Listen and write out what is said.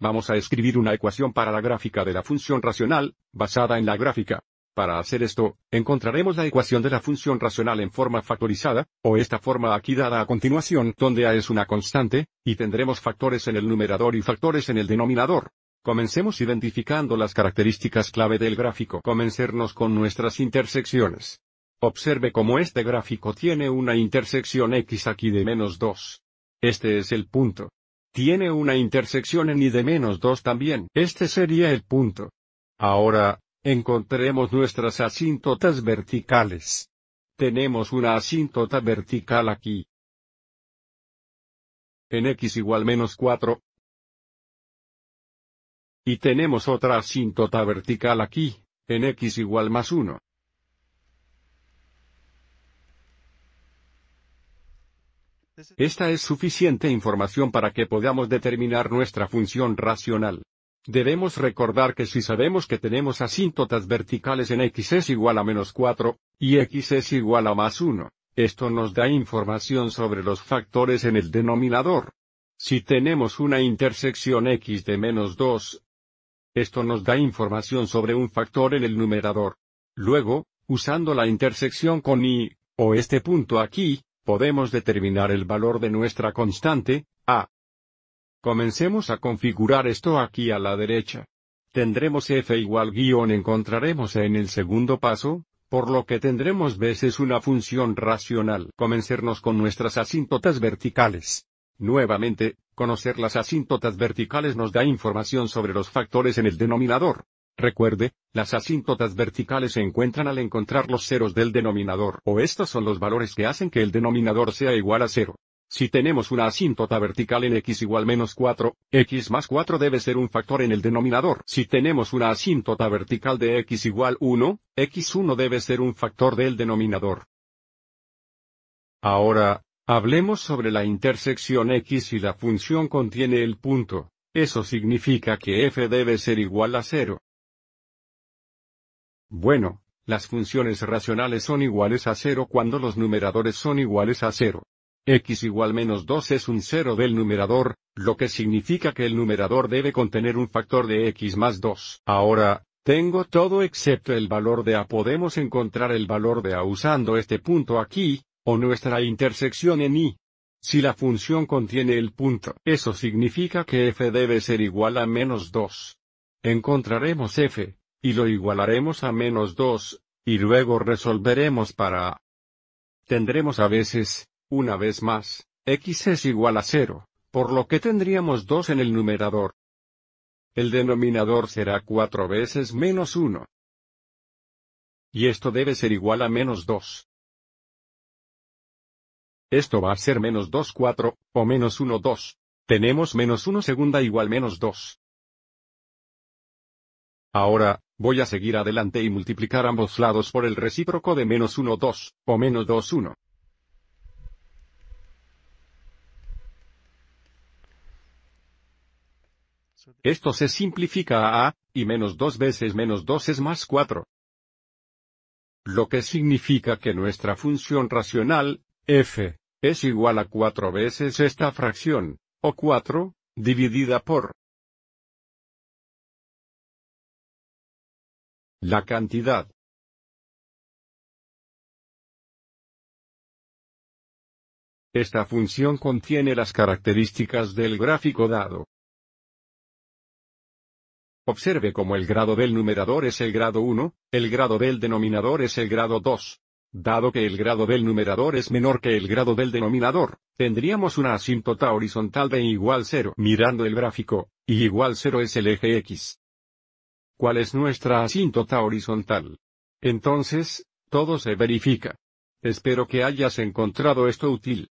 Vamos a escribir una ecuación para la gráfica de la función racional, basada en la gráfica. Para hacer esto, encontraremos la ecuación de la función racional en forma factorizada, o esta forma aquí dada a continuación donde a es una constante, y tendremos factores en el numerador y factores en el denominador. Comencemos identificando las características clave del gráfico. Comencemos con nuestras intersecciones. Observe cómo este gráfico tiene una intersección x aquí de menos 2. Este es el punto. Tiene una intersección en y de menos 2 también. Este sería el punto. Ahora, encontremos nuestras asíntotas verticales. Tenemos una asíntota vertical aquí. En x igual menos 4. Y tenemos otra asíntota vertical aquí, en x igual más 1. Esta es suficiente información para que podamos determinar nuestra función racional. Debemos recordar que si sabemos que tenemos asíntotas verticales en x es igual a menos 4, y x es igual a más 1, esto nos da información sobre los factores en el denominador. Si tenemos una intersección x de menos 2, esto nos da información sobre un factor en el numerador. Luego, usando la intersección con y, o este punto aquí, podemos determinar el valor de nuestra constante, A. Comencemos a configurar esto aquí a la derecha. Tendremos f igual guión encontraremos en el segundo paso, por lo que tendremos veces una función racional. Comencernos con nuestras asíntotas verticales. Nuevamente, conocer las asíntotas verticales nos da información sobre los factores en el denominador. Recuerde, las asíntotas verticales se encuentran al encontrar los ceros del denominador o estos son los valores que hacen que el denominador sea igual a cero. Si tenemos una asíntota vertical en x igual menos 4, x más 4 debe ser un factor en el denominador. Si tenemos una asíntota vertical de x igual 1, x1 debe ser un factor del denominador. Ahora, hablemos sobre la intersección x y la función contiene el punto. Eso significa que f debe ser igual a 0. Bueno, las funciones racionales son iguales a 0 cuando los numeradores son iguales a 0. x igual menos 2 es un 0 del numerador, lo que significa que el numerador debe contener un factor de x más 2. Ahora, tengo todo excepto el valor de a. Podemos encontrar el valor de a usando este punto aquí, o nuestra intersección en i. Si la función contiene el punto, eso significa que f debe ser igual a menos 2. Encontraremos f, y lo igualaremos a menos 2, y luego resolveremos para a. Tendremos a veces, una vez más, x es igual a 0, por lo que tendríamos 2 en el numerador. El denominador será 4 veces menos 1. Y esto debe ser igual a menos 2. Esto va a ser menos 2 4, o menos 1 2. Tenemos menos 1 segunda igual menos 2. Ahora, Voy a seguir adelante y multiplicar ambos lados por el recíproco de menos 1 2, o menos 2 1. Esto se simplifica a a, y menos 2 veces menos 2 es más 4. Lo que significa que nuestra función racional, f, es igual a 4 veces esta fracción, o 4, dividida por La cantidad Esta función contiene las características del gráfico dado. Observe cómo el grado del numerador es el grado 1, el grado del denominador es el grado 2. Dado que el grado del numerador es menor que el grado del denominador, tendríamos una asíntota horizontal de igual 0 mirando el gráfico, y igual 0 es el eje X cuál es nuestra asíntota horizontal. Entonces, todo se verifica. Espero que hayas encontrado esto útil.